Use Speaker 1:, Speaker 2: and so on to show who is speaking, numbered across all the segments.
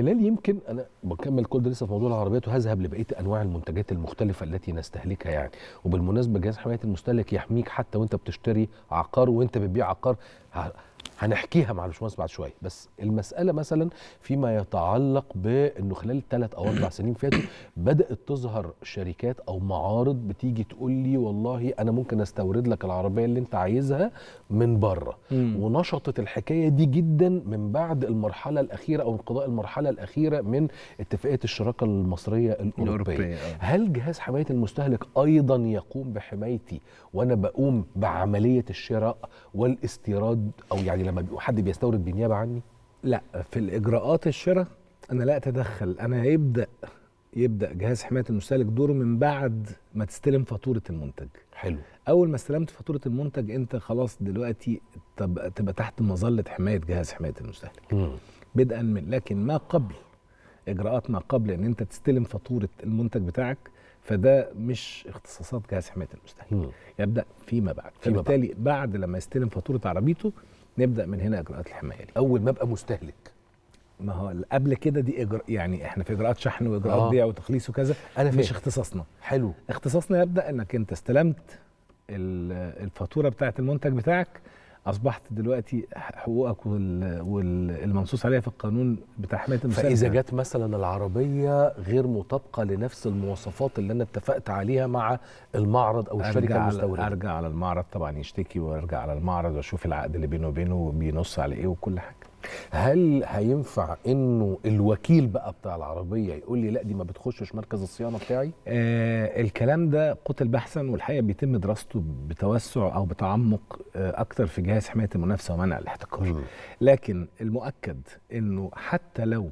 Speaker 1: خلال يمكن انا بكمل كل ده لسه في موضوع العربيات وهذهب لبقيه انواع المنتجات المختلفه التي نستهلكها يعني وبالمناسبه جهاز حمايه المستهلك يحميك حتى وانت بتشتري عقار وانت بتبيع عقار هنحكيها مع الباشمهندس بعد شويه بس المساله مثلا فيما يتعلق بانه خلال ثلاث او اربع سنين فاتوا بدات تظهر شركات او معارض بتيجي تقول لي والله انا ممكن استورد لك العربيه اللي انت عايزها من بره ونشطت الحكايه دي جدا من بعد المرحله الاخيره او انقضاء المرحله الاخيره من اتفاقيه الشراكه المصريه الاوروبيه آه. هل جهاز حمايه المستهلك ايضا يقوم بحمايتي وانا بقوم بعمليه الشراء والاستيراد او يعني لما بيبقوا حد بيستورد بالنيابه عني لا في الاجراءات الشراء
Speaker 2: انا لا اتدخل انا يبدا يبدا جهاز حمايه المستهلك دوره من بعد ما تستلم فاتوره المنتج حلو اول ما استلمت فاتوره المنتج انت خلاص دلوقتي تبقى, تحت مظله حمايه جهاز حمايه المستهلك بدءا من لكن ما قبل اجراءات ما قبل ان انت تستلم فاتوره المنتج بتاعك فده مش اختصاصات جهاز حمايه المستهلك يبدا فيما بعد فبالتالي بعد لما يستلم فاتوره عربيته نبدا من هنا اجراءات الحمايه دي. اول ما ابقى مستهلك ما هو قبل كده دي إجراء يعني احنا في اجراءات شحن واجراءات آه. بيع وتخليص وكذا انا مش اختصاصنا حلو اختصاصنا يبدا انك انت استلمت الفاتوره بتاعه المنتج بتاعك
Speaker 1: اصبحت دلوقتي حقوقك وال... وال... منصوص عليها في القانون بتاع حمايه المساهمه فاذا جت مثلا العربيه غير مطابقه لنفس المواصفات اللي انا اتفقت عليها مع المعرض او الشركه المستورده ارجع على المعرض طبعا يشتكي وارجع على المعرض واشوف العقد اللي بينه وبينه بينص على ايه وكل حاجه هل هينفع انه الوكيل بقى بتاع العربيه يقول لي لا دي ما بتخشش مركز الصيانه بتاعي
Speaker 2: آه الكلام ده قتل بحثا والحقيقه بيتم دراسته بتوسع او بتعمق آه اكتر في جهاز حمايه المنافسه ومنع الاحتكار لكن المؤكد انه حتى لو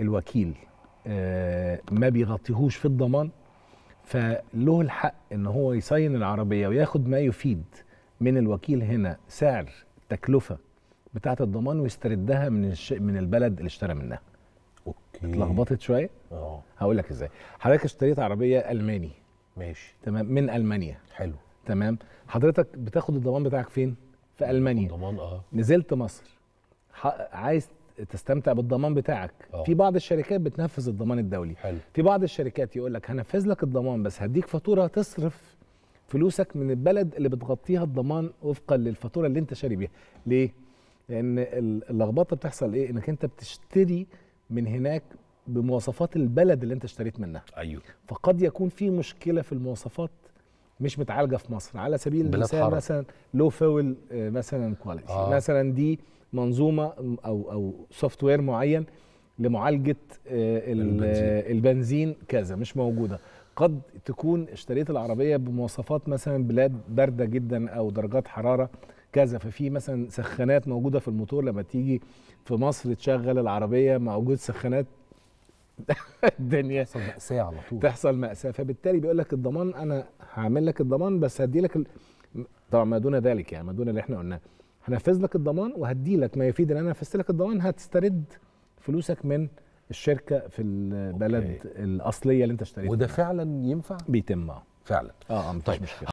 Speaker 2: الوكيل آه ما بيغطيهوش في الضمان فله الحق ان هو يصين العربيه وياخد ما يفيد من الوكيل هنا سعر تكلفه بتاعه الضمان ويستردها من الش... من البلد اللي اشترى منها اوكي اتلخبطت شويه اه هقول لك ازاي حضرتك اشتريت عربيه الماني ماشي تمام من المانيا حلو تمام حضرتك بتاخد الضمان بتاعك فين في المانيا الضمان اه نزلت مصر ح... عايز تستمتع بالضمان بتاعك أوه. في بعض الشركات بتنفذ الضمان الدولي حلو. في بعض الشركات يقول لك هنفذ لك الضمان بس هديك فاتوره تصرف فلوسك من البلد اللي بتغطيها الضمان وفقا للفاتوره اللي انت شاري بيها ليه لان اللخبطه بتحصل ايه انك انت بتشتري من هناك بمواصفات البلد اللي انت اشتريت منها ايوه فقد يكون في مشكله في المواصفات مش متعالجه في مصر على سبيل المثال مثلا لو فول آه، مثلا كواليتي آه. مثلا دي منظومه او او سوفت وير معين لمعالجه آه، البنزين. البنزين كذا مش موجوده قد تكون اشتريت العربيه بمواصفات مثلا بلاد بارده جدا او درجات حراره كذا ففي مثلا سخانات موجوده في الموتور لما تيجي في مصر تشغل العربيه مع وجود سخانات الدنيا تحصل مأساة على طول تحصل مأساة فبالتالي بيقول لك الضمان انا هعمل لك الضمان بس هدي لك ال... طبعا ما دون ذلك يعني ما دون اللي احنا قلناه هنفذ لك الضمان وهدي لك ما يفيد ان انا نفذت لك الضمان هتسترد فلوسك من الشركه في البلد أوكي. الاصليه اللي انت اشتريتها وده فعلا ينفع بيتم آه. فعلا اه طيب. مشكله